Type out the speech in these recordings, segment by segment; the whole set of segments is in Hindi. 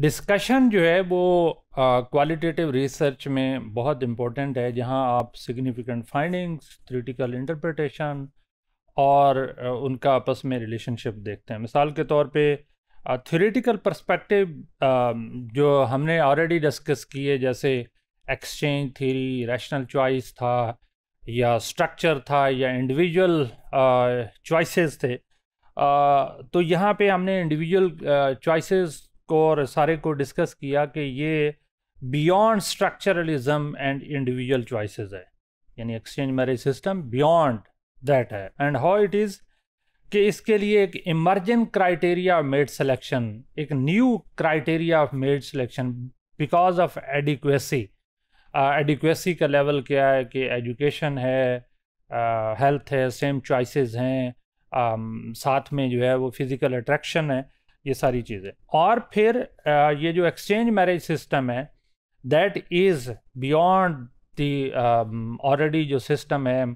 डिस्कशन जो है वो क्वालिटेटिव uh, रिसर्च में बहुत इम्पोर्टेंट है जहां आप सिग्निफिकेंट फाइंडिंग्स क्रिटिकल इंटरप्रटेशन और uh, उनका आपस में रिलेशनशिप देखते हैं मिसाल के तौर पे थ्योरेटिकल uh, पर्सपेक्टिव जो हमने ऑलरेडी डिस्कस किए जैसे एक्सचेंज थ्योरी रैशनल चॉइस था या स्ट्रक्चर था या इंडिविजुअल चॉइसेस थे तो यहाँ पे हमने इंडिविजुअल चॉइसेस को और सारे को डिस्कस किया कि ये beyond structuralism and individual choices है यानी exchange marriage system beyond that है एंड हाउ इट इज़ कि इसके लिए एक emergent criteria of mate selection एक new criteria of mate selection because of adequacy adequacy का लेवल क्या है कि एजुकेशन है हेल्थ uh, है सेम चॉइसेस हैं um, साथ में जो है वो फिज़िकल अट्रैक्शन है ये सारी चीज़ें और फिर ये जो एक्सचेंज मैरिज सिस्टम है that is beyond the already जो सिस्टम है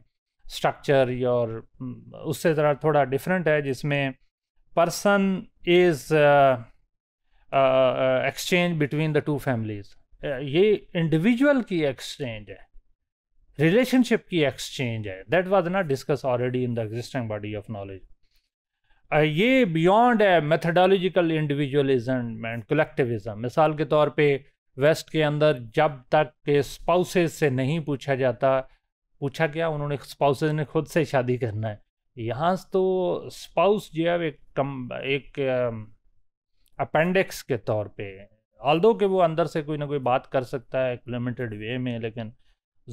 स्ट्रक्चर और um, उससे ज़रा थोड़ा डिफरेंट है जिसमें person is exchange between the two families ये इंडिविजुअल की एक्सचेंज है रिलेशनशिप की एक्सचेंज है that was not discuss already in the existing body of knowledge ये बियॉन्ड है मेथडोलॉजिकल इंडिविजुअलिज्म एंड कलेक्टिविज्म मिसाल के तौर पे वेस्ट के अंदर जब तक के स्पाउसेज से नहीं पूछा जाता पूछा क्या उन्होंने स्पाउसेस ने खुद से शादी करना है यहाँ तो स्पाउस जो है एक कम एक अपेंडिक्स के तौर पे दो के वो अंदर से कोई ना कोई बात कर सकता है एक लिमिटेड वे में लेकिन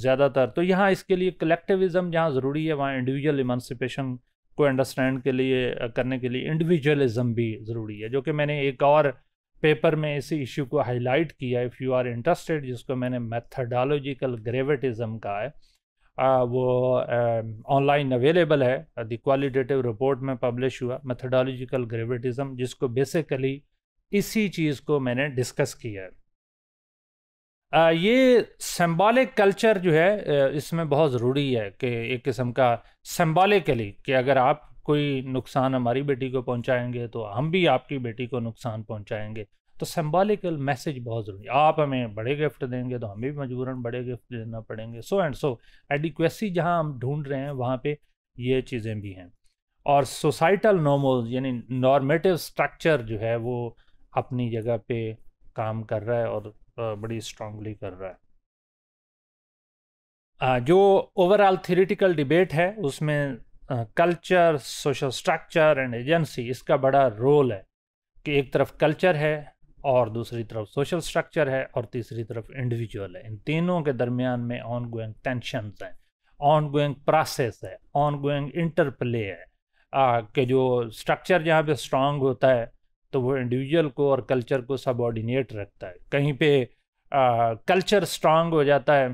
ज़्यादातर तो यहाँ इसके लिए कलेक्टिविज़म जहाँ ज़रूरी है वहाँ इंडिविजुअल इमानसिपेशन को अंडरस्टैंड के लिए करने के लिए इंडिविजुअलिज्म भी ज़रूरी है जो कि मैंने एक और पेपर में इसी इशू को हाईलाइट किया इफ़ यू आर इंटरेस्टेड जिसको मैंने मैथडोलॉजिकल ग्रेविटिज़म का है आ, वो ऑनलाइन अवेलेबल है दी क्वालिटेटिव रिपोर्ट में पब्लिश हुआ मैथडोलॉजिकल ग्रेविटिज़म जिसको बेसिकली इसी चीज़ को मैंने डिस्कस किया है ये सिम्बॉलिक कल्चर जो है इसमें बहुत ज़रूरी है कि एक किस्म का सिम्बॉलिकली कि अगर आप कोई नुकसान हमारी बेटी को पहुंचाएंगे तो हम भी आपकी बेटी को नुकसान पहुंचाएंगे तो सिम्बॉलिकल मैसेज बहुत ज़रूरी आप हमें बड़े गिफ्ट देंगे तो हमें भी मजबूरन बड़े गिफ्ट देना पड़ेंगे सो एंड सो एडिक्वेसी जहाँ हम ढूंढ रहे हैं वहाँ पे ये चीज़ें भी हैं और सोसाइटल नॉर्मल यानी नॉर्मेटिव स्ट्रक्चर जो है वो अपनी जगह पे काम कर रहा है और बड़ी स्ट्रांगली कर रहा है जो ओवरऑल थियोरिटिकल डिबेट है उसमें culture social structure and agency इसका बड़ा रोल है कि एक तरफ कल्चर है और दूसरी तरफ सोशल स्ट्रक्चर है और तीसरी तरफ इंडिविजुअल है इन तीनों के दरमियान में ऑन गोइंग टेंशन हैं ऑन गोइंग प्रोसेस है ऑन गोइंग इंटरप्ले है आ, के जो स्ट्रक्चर जहाँ पे स्ट्रांग होता है तो वो इंडिविजुअल को और कल्चर को सबॉर्डिनेट रखता है कहीं पे कल्चर स्ट्रांग हो जाता है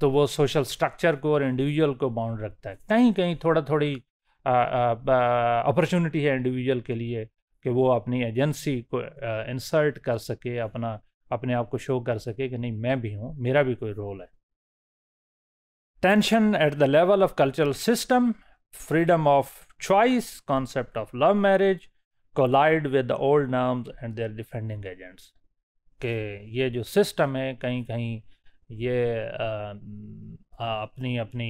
तो वो सोशल स्ट्रक्चर को और इंडिविजुअल को बाउंड रखता है कहीं कहीं थोड़ा थोड़ी अपॉर्चुनिटी है इंडिविजुअल के लिए कि वो अपनी एजेंसी को इंसर्ट कर सके अपना अपने आप को शो कर सके कि नहीं मैं भी हूँ मेरा भी कोई रोल है tension at the level of cultural system freedom of choice concept of love marriage collide with the old norms and their defending agents के ये जो सिस्टम है कहीं कहीं ये आ, आ, अपनी अपनी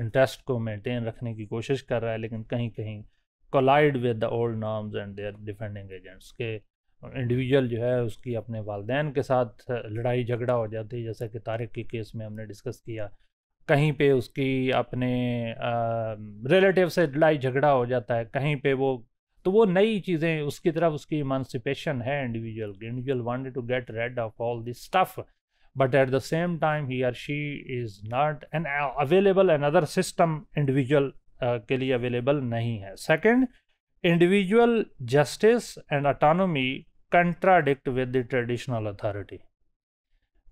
इंटरेस्ट को मेंटेन रखने की कोशिश कर रहा है लेकिन कहीं कहीं collide with the old norms and their defending agents के इंडिविजुअल जो है उसकी अपने वालदेन के साथ लड़ाई झगड़ा हो जाती है जैसे कि तारिक के केस में हमने डिस्कस किया कहीं पे उसकी अपने रिलेटिव से लड़ाई झगड़ा हो जाता है कहीं पे वो तो वो नई चीज़ें उसकी तरफ उसकी इमानसिपेशन है individual individual wanted to get rid of all this stuff but at the same time he or she is not an available an other system individual के लिए अवेलेबल नहीं है second individual justice and autonomy contradict with the traditional authority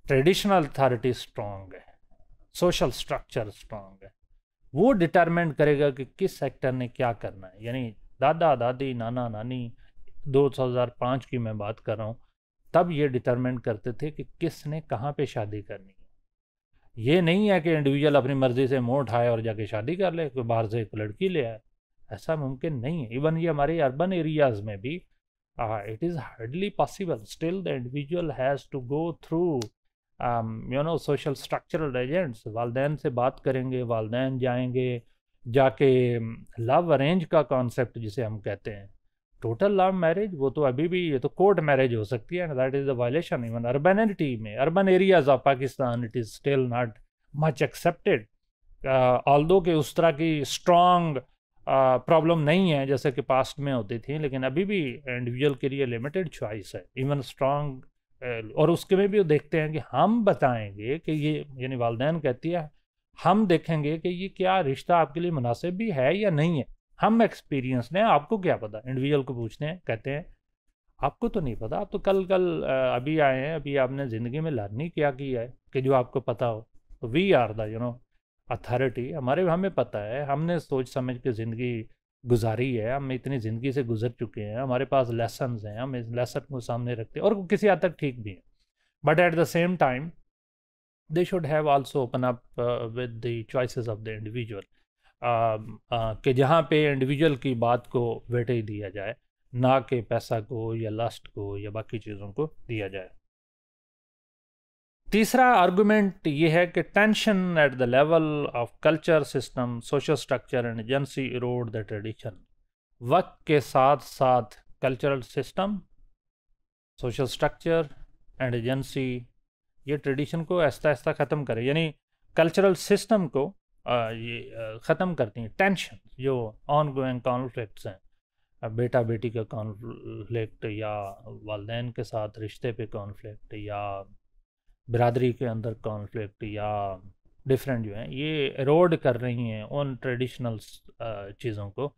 traditional authority strong है सोशल स्ट्रक्चर स्ट्रांग है वो डिटर्मेंट करेगा कि किस सेक्टर ने क्या करना है यानी दादा दादी नाना नानी 2005 की मैं बात कर रहा हूँ तब ये डिटरमेंट करते थे कि किसने कहाँ पे शादी करनी है ये नहीं है कि इंडिविजुअल अपनी मर्ज़ी से मुँह उठाए और जाके शादी कर ले कोई बाहर से एक लड़की ले आए ऐसा मुमकिन नहीं है इवन ये हमारे अर्बन एरियाज़ में भी it is hardly possible still the individual has to go through you know social structural agents वालदेन से बात करेंगे वालदेन जाएंगे जाके लव अरेंज का कॉन्सेप्ट जिसे हम कहते हैं टोटल लव मैरिज वो तो अभी भी ये तो कोर्ट मैरिज हो सकती है and that is the violation even urbanity में urban areas of Pakistan it is still not much accepted although के उस तरह की स्ट्रॉन्ग प्रॉब्लम uh, नहीं है जैसे कि पास्ट में होती थी लेकिन अभी भी इंडिविजुअल के लिए लिमिटेड चॉइस है इवन स्ट्रॉन्ग uh, और उसके में भी देखते हैं कि हम बताएंगे कि ये यानी वालदेन कहती है हम देखेंगे कि ये क्या रिश्ता आपके लिए मुनासिब भी है या नहीं है हम एक्सपीरियंस ने आपको क्या पता इंडिविजुअल को पूछते हैं कहते हैं आपको तो नहीं पता आप तो कल कल अभी आए हैं अभी आपने ज़िंदगी में लर्निंग क्या किया है कि जो आपको पता हो तो we are the you know authority हमारे हमें पता है हमने सोच समझ के ज़िंदगी गुजारी है हम इतनी ज़िंदगी से गुजर चुके हैं हमारे पास लेसन हैं हम इस लेसन को सामने रखते हैं और किसी हद तक ठीक भी हैं but at the same time they should have also open up uh, with the choices of the individual um, uh, कि जहाँ पे इंडिविजुअल की बात को वेटेज दिया जाए ना कि पैसा को या लास्ट को या बाकी चीज़ों को दिया जाए तीसरा आर्गूमेंट ये है कि tension at the level of culture system social structure and agency erode the tradition वक्त के साथ साथ cultural system social structure and agency ये ट्रेडिशन को आहिस्ता आहिस्ता ख़त्म करें यानी कल्चरल सिस्टम को ये ख़त्म करती हैं टेंशन जो ऑन गोइंग कॉन्फ्लिक्ट हैं बेटा बेटी का कॉन्फ्लिक्ट या वाले के साथ रिश्ते पे कॉन्फ्लिक्ट या बिरादरी के अंदर कॉन्फ्लिक्ट या डिफरेंट जो हैं ये रोड कर रही हैं उन ट्रेडिशनल चीज़ों को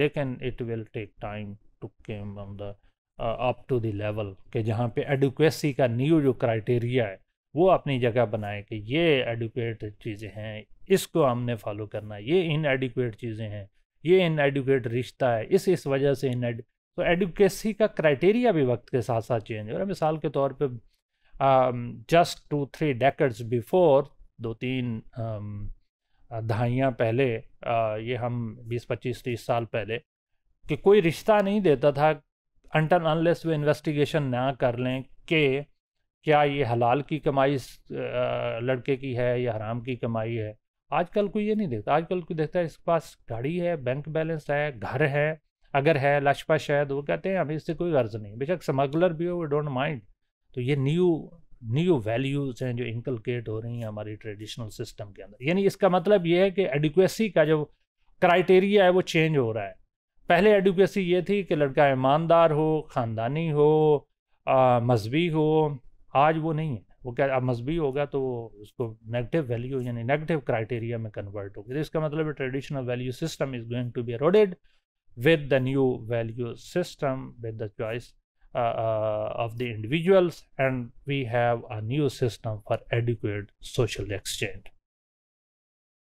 लेकिन it will take time to came on the up to the level के जहाँ पे एडुकेसी का न्यू जो क्राइटेरिया है वो अपनी जगह बनाए कि ये एडुकेट चीज़ें हैं इसको हमने फॉलो करना ये इन एडुकेट चीज़ें हैं ये इन एडुकेट रिश्ता है इस इस वजह से इन एड तो एडुकेसी का क्राइटेरिया भी वक्त के साथ साथ चेंज हो रहा है मिसाल के तौर पे just two three decades before दो तीन um, दहाइयाँ पहले आ, uh, ये हम बीस पच्चीस तीस साल पहले कि कोई रिश्ता नहीं देता था अनटन अनलेस वे इन्वेस्टिगेशन ना कर लें कि क्या ये हलाल की कमाई लड़के की है या हराम की कमाई है आजकल को ये नहीं देखता आजकल को देखता है इसके पास गाड़ी है बैंक बैलेंस है घर है अगर है लशपश है तो वो कहते हैं हमें इससे कोई गर्ज नहीं बेशक स्मगलर भी हो वो डोंट माइंड तो ये न्यू न्यू वैल्यूज़ हैं जो इंकलकेट हो रही हैं हमारी ट्रेडिशनल सिस्टम के अंदर यानी इसका मतलब ये है कि एडिक्वेसी का जो क्राइटेरिया है वो चेंज हो रहा है पहले एडिक्वेसी ये थी कि लड़का ईमानदार हो ख़ानदानी हो मजहबी हो आज वो नहीं है वो क्या अब मजहबी होगा तो उसको नेगेटिव वैल्यू यानी नेगेटिव क्राइटेरिया में कन्वर्ट होगी तो इसका मतलब traditional value system is going to be eroded with the new value system with the choice of the individuals and we have a new system for adequate social exchange